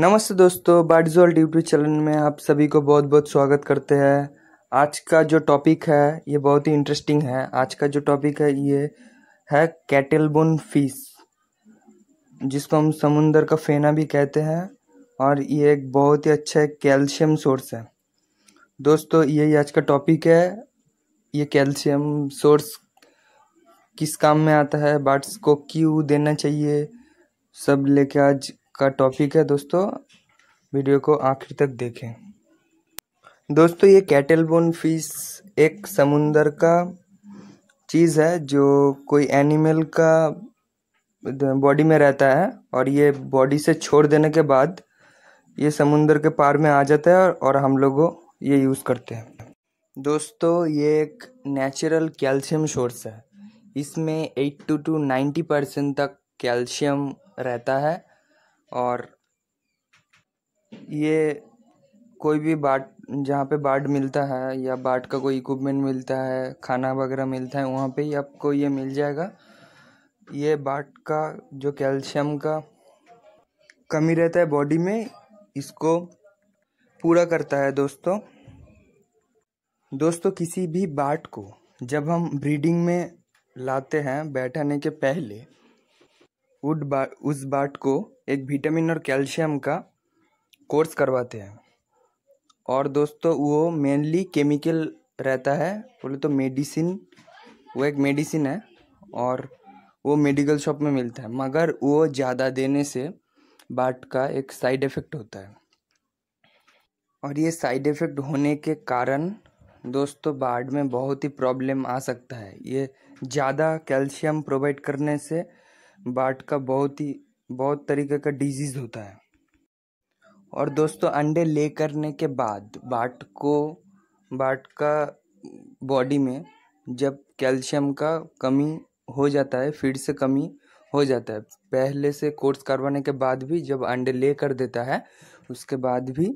नमस्ते दोस्तों बाडजोल YouTube channel में आप सभी को बहुत बहुत स्वागत करते हैं आज का जो टॉपिक है ये बहुत ही इंटरेस्टिंग है आज का जो टॉपिक है ये है कैटलबोन फिश जिसको हम समुंदर का फेना भी कहते हैं और ये एक बहुत ही अच्छा कैल्शियम सोर्स है दोस्तों यही आज का टॉपिक है ये कैल्शियम सोर्स किस काम में आता है बाट्स को क्यों देना चाहिए सब लेके आज का टॉपिक है दोस्तों वीडियो को आखिर तक देखें दोस्तों ये कैटल बोन फिश एक समुंदर का चीज़ है जो कोई एनिमल का बॉडी में रहता है और ये बॉडी से छोड़ देने के बाद ये समुंदर के पार में आ जाता है और हम लोगों ये यूज़ करते हैं दोस्तों ये एक नेचुरल कैल्शियम सोर्स है इसमें एट टू नाइन्टी परसेंट तक कैल्शियम रहता है और ये कोई भी बाट जहाँ पे बाट मिलता है या बाट का कोई इक्विपमेंट मिलता है खाना वगैरह मिलता है वहाँ पे ही आपको ये मिल जाएगा ये बाट का जो कैल्शियम का कमी रहता है बॉडी में इसको पूरा करता है दोस्तों दोस्तों किसी भी बाट को जब हम ब्रीडिंग में लाते हैं बैठाने के पहले उड बा उस बाट को एक विटामिन और कैल्शियम का कोर्स करवाते हैं और दोस्तों वो मेनली केमिकल रहता है बोले तो मेडिसिन वो एक मेडिसिन है और वो मेडिकल शॉप में मिलता है मगर वो ज़्यादा देने से बाट का एक साइड इफ़ेक्ट होता है और ये साइड इफ़ेक्ट होने के कारण दोस्तों बाढ़ में बहुत ही प्रॉब्लम आ सकता है ये ज़्यादा कैल्शियम प्रोवाइड करने से बाट का बहुत ही बहुत तरीके का डिजीज़ होता है और दोस्तों अंडे ले करने के बाद बाट को बाट का बॉडी में जब कैल्शियम का कमी हो जाता है फिर से कमी हो जाता है पहले से कोर्स करवाने के बाद भी जब अंडे ले कर देता है उसके बाद भी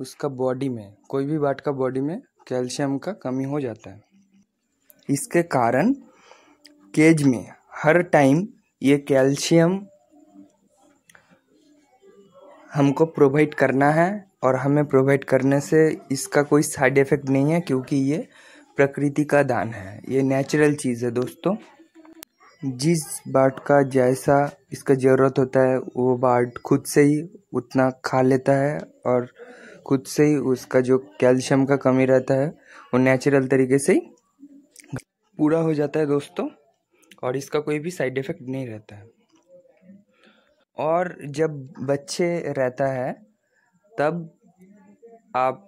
उसका बॉडी में कोई भी बाट का बॉडी में कैल्शियम का कमी हो जाता है इसके कारण केज में हर टाइम ये कैल्शियम हमको प्रोवाइड करना है और हमें प्रोवाइड करने से इसका कोई साइड इफ़ेक्ट नहीं है क्योंकि ये प्रकृति का दान है ये नेचुरल चीज़ है दोस्तों जिस बाट का जैसा इसका ज़रूरत होता है वो बाट खुद से ही उतना खा लेता है और खुद से ही उसका जो कैल्शियम का कमी रहता है वो नेचुरल तरीके से ही पूरा हो जाता है दोस्तों और इसका कोई भी साइड इफ़ेक्ट नहीं रहता है और जब बच्चे रहता है तब आप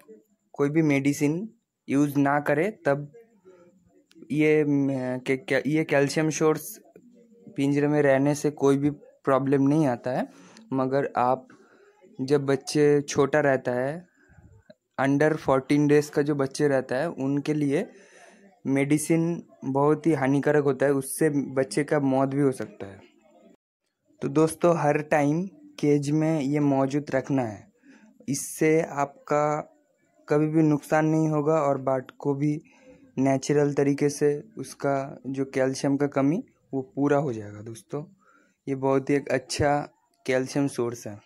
कोई भी मेडिसिन यूज़ ना करें तब ये के, के, ये कैल्शियम शोर्स पिंजरे में रहने से कोई भी प्रॉब्लम नहीं आता है मगर आप जब बच्चे छोटा रहता है अंडर फोर्टीन डेज़ का जो बच्चे रहता है उनके लिए मेडिसिन बहुत ही हानिकारक होता है उससे बच्चे का मौत भी हो सकता है तो दोस्तों हर टाइम केज में ये मौजूद रखना है इससे आपका कभी भी नुकसान नहीं होगा और बाट को भी नेचुरल तरीके से उसका जो कैल्शियम का कमी वो पूरा हो जाएगा दोस्तों ये बहुत ही एक अच्छा कैल्शियम सोर्स है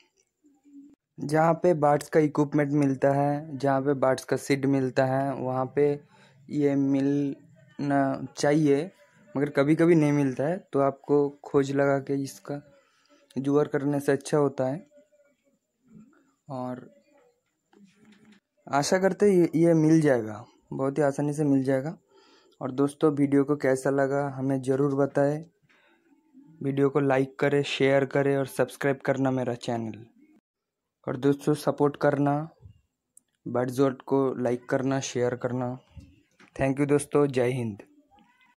जहाँ पे बाट्स का इक्विपमेंट मिलता है जहाँ पे बाट्स का सीड मिलता है वहाँ पे ये मिलना चाहिए मगर कभी कभी नहीं मिलता है तो आपको खोज लगा के इसका जुगाड़ करने से अच्छा होता है और आशा करते ये, ये मिल जाएगा बहुत ही आसानी से मिल जाएगा और दोस्तों वीडियो को कैसा लगा हमें ज़रूर बताएं वीडियो को लाइक करें शेयर करें और सब्सक्राइब करना मेरा चैनल और दोस्तों सपोर्ट करना जोट को लाइक करना शेयर करना थैंक यू दोस्तों जय हिंद